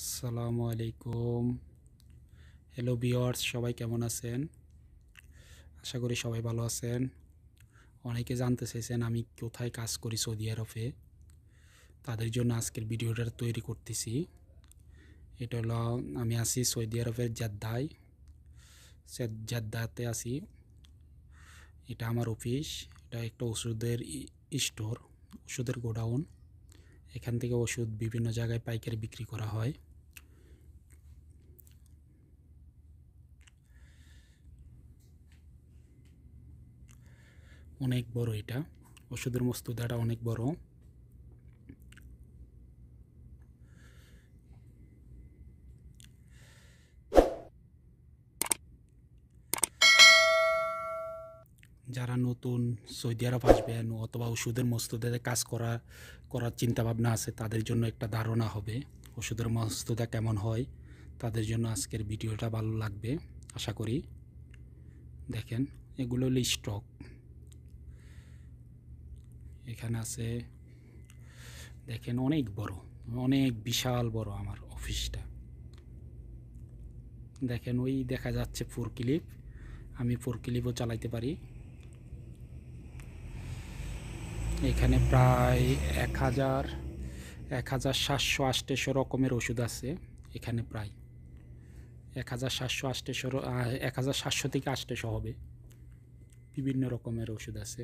আসসালামু আলাইকুম হ্যালো বিয়ার্স সবাই কেমন আছেন আশা করি সবাই ভালো আছেন অনেকে জানতে চেয়েছেন আমি কোথায় কাজ করি সৌদি আরবে তাদের জন্য আজকের ভিডিওটা তৈরি করতেছি এটা হলো আমি আছি সৌদি আরবের জাদ্দায় জাদ্দাতে আছি এটা আমার অফিস এটা একটা ওষুধের স্টোর ওষুধের গোডাউন এখান থেকে ওষুধ বিভিন্ন জায়গায় পাইকারি বিক্রি করা হয় অনেক বড় এটা ওষুধের মস্তুদাটা অনেক বড় যারা নতুন সৌদি আরব আসবেন অথবা ওষুধের মস্তুদাতে কাজ করা করার চিন্তাভাবনা আছে তাদের জন্য একটা ধারণা হবে ওষুধের মস্তুদা কেমন হয় তাদের জন্য আজকের ভিডিওটা ভালো লাগবে আশা করি দেখেন এগুলো হলো স্টক এখানে আছে দেখেন অনেক বড় অনেক বিশাল বড় আমার অফিসটা দেখেন ওই দেখা যাচ্ছে ফোর ক্লিপ আমি ফোর ক্লিপও চালাইতে পারি এখানে প্রায় এক হাজার এক হাজার সাতশো আষ্টেশো রকমের ওষুধ আছে এখানে প্রায় এক হাজার সাতশো আষ্টেশো এক হাজার সাতশো থেকে আষ্টেশো হবে বিভিন্ন রকমের ওষুধ আছে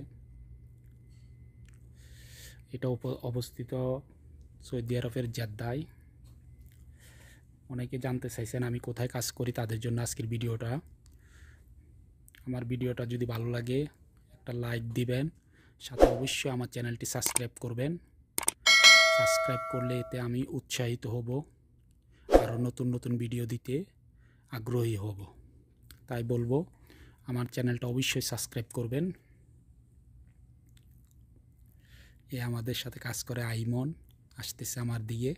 এটা অবস্থিত সৌদি আরবের জাদ্দাই অনেকে জানতে চাইছেন আমি কোথায় কাজ করি তাদের জন্য আজকের ভিডিওটা আমার ভিডিওটা যদি ভালো লাগে একটা লাইক দিবেন সাথে অবশ্যই আমার চ্যানেলটি সাবস্ক্রাইব করবেন সাবস্ক্রাইব করলে এতে আমি উৎসাহিত হব আরও নতুন নতুন ভিডিও দিতে আগ্রহী হব তাই বলবো আমার চ্যানেলটা অবশ্যই সাবস্ক্রাইব করবেন এ আমাদের সাথে কাজ করে আইমন আসতেছে আমার দিয়ে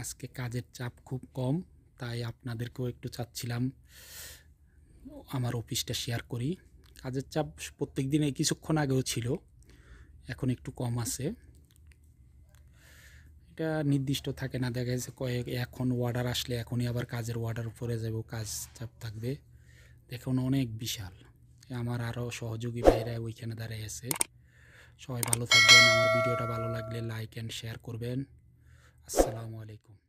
আজকে কাজের চাপ খুব কম তাই আপনাদেরকেও একটু চাচ্ছিলাম আমার অফিসটা শেয়ার করি কাজের চাপ প্রত্যেক দিনে কিছুক্ষণ আগেও ছিল এখন একটু কম আছে এটা নির্দিষ্ট থাকে না দেখা যাচ্ছে কয়েক এখন ওয়ার্ডার আসলে এখনই আবার কাজের ওয়ার্ডার উপরে যাব কাজ চাপ থাকবে দেখুন অনেক বিশাল আমার আরও সহযোগী ভাইরা ওইখানে দাঁড়িয়ে আছে সবাই ভালো থাকবেন আমার ভিডিওটা ভালো লাগলে লাইক অ্যান্ড শেয়ার করবেন আসসালামু আলাইকুম